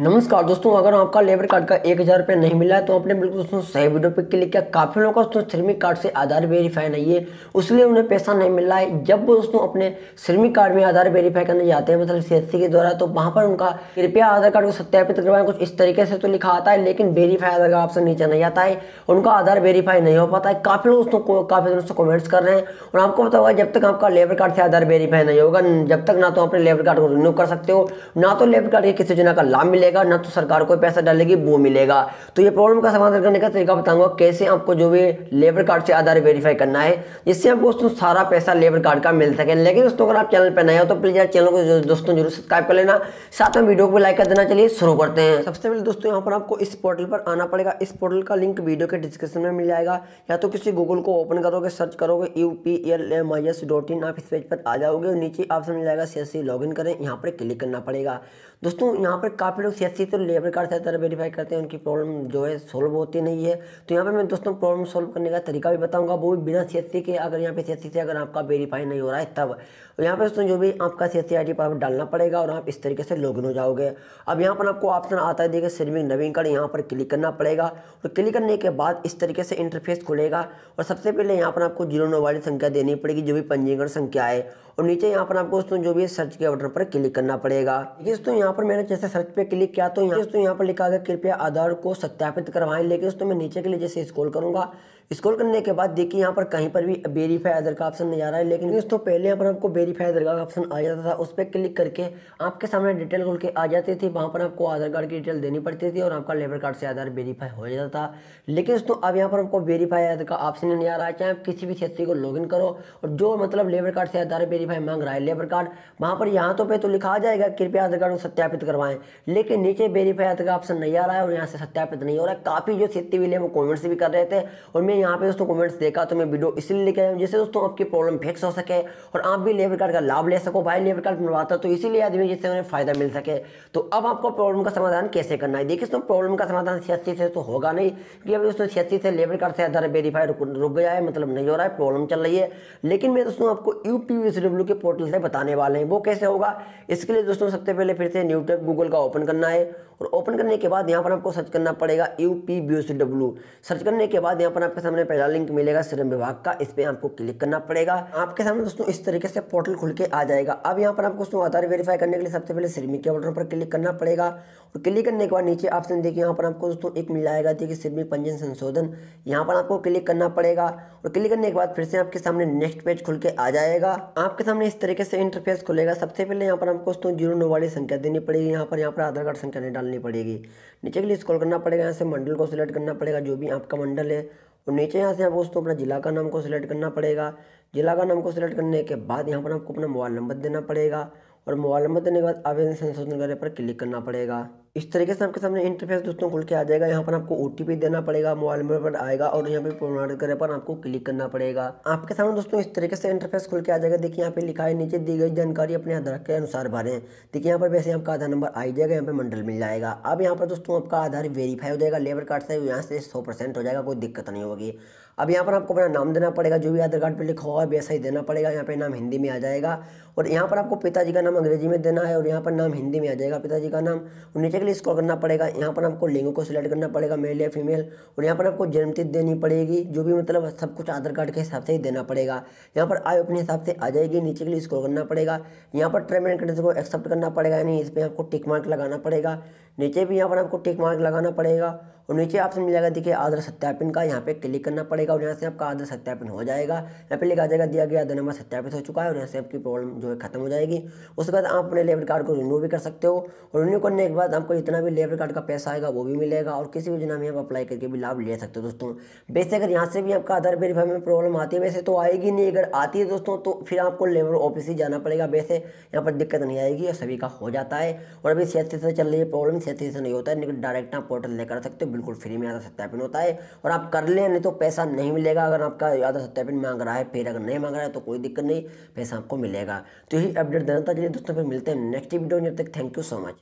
नमस्कार दोस्तों अगर आपका लेबर कार्ड का एक हज़ार रुपये नहीं मिला है तो आपने बिल्कुल दोस्तों सही वीडियो पर क्लिक किया काफ़ी लोगों का दोस्तों श्रमिक कार्ड से आधार वेरीफाई नहीं है उसलिए उन्हें पैसा नहीं मिल रहा है जब वो दोस्तों अपने श्रमिक कार्ड में आधार वेरीफाई करने जाते हैं मतलब सी के द्वारा तो वहाँ पर उनका कृपया आधार कार्ड को सत्यापित करवाएं कुछ इस तरीके से तो लिखा आता है लेकिन वेरीफाई आधार कार्ड आपसे नीचे नहीं आता है उनका आधार वेरीफाई नहीं हो पाता है काफ़ी लोग दोस्तों काफ़ी दोस्तों कॉमेंट्स कर रहे हैं और आपको पता होगा जब तक आपका लेबर कार्ड से आधार वेरीफाई नहीं होगा जब तक ना तो अपने लेबर कार्ड को रिन्यू कर सकते हो ना तो लेबर कार्ड के किसी योजना का लाभ मिलेगा मिलेगा ना तो सरकार कोई पैसा डालेगी वो मिलेगा तो ये प्रॉब्लम का समाधान करने का तरीका बताऊंगा कैसे आपको जो भी लेबर कार्ड से आधार वेरीफाई करना है जिससे आपको दोस्तों सारा पैसा लेबर कार्ड का मिल सके लेकिन दोस्तों अगर आप चैनल पर नए हो तो प्लीज़ यार चैनल को दोस्तों जरूर सब्सक्राइब कर लेना साथ में वीडियो को लाइक कर देना चलिए शुरू करते हैं सबसे पहले दोस्तों यहाँ पर आपको इस पोर्टल पर आना पड़ेगा इस पोर्टल का लिंक वीडियो के डिस्क्रिप्शन में मिल जाएगा या तो किसी गूगल को ओपन करोगे सर्च करोगे U P L M I S dot in आप इस पेज पर आ जाओगे और नीचे ऑप्शन मिल जाएगा सी लॉगिन करें यहाँ पर क्लिक करना पड़ेगा दोस्तों यहाँ पर काफ़ी लोग सी तो लेबर कार्ड से तरह वेरीफाई करते हैं उनकी प्रॉब्लम जो है सॉल्व होती नहीं है तो यहाँ पर मैं दोस्तों प्रॉब्लम सॉल्व करने का तरीका भी बताऊँगा वो भी बिना सी के अगर यहाँ पे सी से अगर आपका वेरीफाई नहीं हो रहा है तब यहाँ पर दोस्तों जो भी आपका सी एस सी डालना पड़ेगा और आप इस तरीके से लॉगिन हो जाओगे अब यहाँ पर आपको ऑप्शन आता है देखिए सिर्मिंग नवीन कार्ड यहाँ पर क्लिक करना पड़ेगा और क्लिक करने के बाद इस तरीके से इंटरफेस खुलेगा और सबसे पहले यहाँ पर आपको जीरो नौ वाली संख्या देनी पड़ेगी जो भी पंजीकरण संख्या है और नीचे यहाँ पर आपको दोस्तों जो भी सर्च के ऑर्डर पर क्लिक करना पड़ेगा दोस्तों यहाँ पर मैंने जैसे सर्च पे क्लिक क्या तो यहाँ तो यहाँ पर लिखा गया कृपया आधार को सत्यापित करवाएं लेकिन दोस्तों मैं नीचे के लिए जैसे स्कोल करूँगा स्क्रॉल करने के बाद देखिए यहाँ पर कहीं पर भी वेरीफाई अदर का ऑप्शन नहीं आ रहा है लेकिन दोस्तों पहले यहाँ पर आपको वेरीफाई अदर का ऑप्शन आ जाता था उस पर क्लिक करके आपके सामने डिटेल खोल के आ जाती थी वहाँ पर आपको आधार कार्ड की डिटेल देनी पड़ती थी और आपका लेबर कार्ड से आधार वेरीफाई हो जाता था लेकिन दोस्तों अब यहाँ पर आपको वेरीफाई आधार का ऑप्शन नहीं आ रहा है चाहे आप किसी भी क्षेत्र को इन करो और जो मतलब लेबर कार्ड से आधार वेरीफाई मांग रहा है लेबर कार्ड वहाँ पर यहाँ तो पे तो लिखा आ जाएगा कृपया आधार कार्ड को सत्यापित करवाएं लेकिन नीचे वेरीफाई आधार का ऑप्शन नहीं आ रहा है और यहाँ से सत्यापित नहीं हो रहा है काफ़ी जो क्षेत्र भी वो कॉमेंट्स भी कर रहे थे और मेरे यहाँ पे दोस्तों कमेंट्स देखा तो मैं वीडियो इसलिए लेके आया हूँ जैसे दोस्तों आपकी प्रॉब्लम फिक्स हो सके और आप भी लेबर कार्ड का लाभ ले सको भाई लेबर कार्ड बनवाता तो इसीलिए आदमी जिससे उन्हें फ़ायदा मिल सके तो अब आपको प्रॉब्लम का समाधान कैसे करना है देखिए दोस्तों प्रॉब्लम का समाधान छियासी से तो होगा नहीं क्योंकि अभी दोस्तों छियासी से लेबर कार्ड से आधार वेरीफाई रुक गया है मतलब नहीं हो रहा है प्रॉब्लम चल रही है लेकिन मैं दोस्तों आपको यू पी के पोर्टल से बताने वाले हैं वो कैसे होगा इसके लिए दोस्तों सबसे पहले फिर से न्यू टैब गूगल का ओपन करना है और ओपन करने के बाद यहाँ पर आपको सर्च करना पड़ेगा यू पी सर्च करने के बाद यहाँ पर आपके सामने पहला लिंक मिलेगा श्रम विभाग का इस पर आपको क्लिक करना पड़ेगा आपके सामने दोस्तों इस तरीके से पोर्टल खुल के आ जाएगा अब यहाँ पर आपको दोस्तों आधार वेरीफाई करने के लिए सबसे पहले श्रमिक के ऑर्डर पर क्लिक करना पड़ेगा और क्लिक करने के बाद नीचे ऑप्शन देखिए यहाँ पर आपको दोस्तों एक मिल जाएगा देखिए श्रमिक पंजीयन संशोधन यहाँ पर आपको क्लिक करना पड़ेगा और क्लिक करने के बाद फिर से आपके सामने नेक्स्ट पेज खुल के आ जाएगा आपके सामने इस तरीके से इंटरफेस खुलेगा सबसे पहले यहाँ पर आपको दोस्तों जीरो नौ वाली संख्या देनी पड़ेगी यहाँ पर यहाँ पर आधार कार्ड संख्या नहीं डालनी पड़ेगी नीचे के लिए स्कॉल करना पड़ेगा यहाँ से मंडल को सिलेक्ट करना पड़ेगा जो भी आपका मंडल है तो नीचे यहाँ से आप दोस्तों अपना ज़िला का नाम को सिलेक्ट करना पड़ेगा ज़िला का नाम को सिलेक्ट करने के बाद यहाँ पर आपको अपना मोबाइल नंबर देना पड़ेगा और मोबाइल नंबर देने के बाद आवेदन संशोधन करने पर क्लिक करना पड़ेगा इस तरीके से आपके सामने इंटरफेस दोस्तों खुल के आ जाएगा यहाँ पर आपको ओ देना पड़ेगा मोबाइल नंबर पर आएगा और यहाँ पे प्रोवाइड करने पर आपको क्लिक करना पड़ेगा आपके सामने दोस्तों इस तरीके से इंटरफेस खुल के आ जाएगा देखिए यहाँ पे लिखा है नीचे दी गई जानकारी अपने आधार के अनुसार भरें देखिए यहाँ पर वैसे आपका आधार नंबर आई जाएगा यहाँ पे मंडल मिल जाएगा अब यहाँ पर दोस्तों आपका आधार वेरीफाई हो जाएगा लेबर कार्ड से यहाँ से सौ परसेंट हो जाएगा कोई दिक्कत नहीं होगी अब यहाँ पर आपको अपना नाम देना पड़ेगा जो भी आधार कार्ड पर लिखा है वैसा ही देना पड़ेगा यहाँ पे नाम हिंदी में आ जाएगा और यहाँ पर आपको पिताजी का नाम अंग्रेजी में देना है और यहाँ पर नाम हिंदी में आ जाएगा पिताजी का नाम और नीचे के लिए स्क्रॉल करना पड़ेगा यहाँ पर आपको लिंग को सिलेक्ट करना पड़ेगा मेल या फीमेल और यहाँ पर आपको जन्म तिथि देनी पड़ेगी जो भी मतलब सब कुछ आधार कार्ड के हिसाब से ही देना पड़ेगा यहाँ पर आयु अपने हिसाब से आ जाएगी नीचे के लिए स्क्रॉल करना पड़ेगा यहाँ पर ट्रेम एंड कंडीशन को एक्सेप्ट करना पड़ेगा यानी इस पर आपको टिक मार्क लगाना पड़ेगा नीचे भी यहाँ पर आपको टिक मार्क लगाना पड़ेगा और नीचे आपसे मिल जाएगा देखिए आधार सत्यापन का यहाँ पे क्लिक करना पड़ेगा और यहाँ से आपका आधार सत्यापन हो जाएगा यहाँ पे लिखा जाएगा दिया गया आधार नंबर सत्यापित हो चुका है और यहाँ से आपकी प्रॉब्लम जो है खत्म हो जाएगी उसके बाद आप अपने डेबिट कार्ड को रिन्यू भी कर सकते हो और रिन्यू करने के बाद आप आपको जितना भी लेबर कार्ड का पैसा आएगा वो भी मिलेगा और किसी भी योजना में आप अप्लाई करके भी लाभ ले सकते हो दोस्तों वैसे अगर यहाँ से भी आपका आधार वेरीफाई में प्रॉब्लम आती है वैसे तो आएगी नहीं अगर आती है दोस्तों तो फिर आपको लेबर ऑफिस ही जाना पड़ेगा वैसे यहाँ पर दिक्कत नहीं आएगी और सभी का हो जाता है और अभी सेहत से चल रही है प्रॉब्लम सेहत से नहीं होता है लेकिन डायरेक्ट आप पोर्टल नहीं कर सकते हो बिल्कुल फ्री में आधा सत्यापन होता है और आप कर लें नहीं तो पैसा नहीं मिलेगा अगर आपका आधा सत्यापन मांग रहा है फिर अगर नहीं मांग रहा है तो कोई दिक्कत नहीं पैसा आपको मिलेगा तो यही अपडेट देना था चलिए दोस्तों फिर मिलते हैं नेक्स्ट वीडियो जब तक थैंक यू सो मच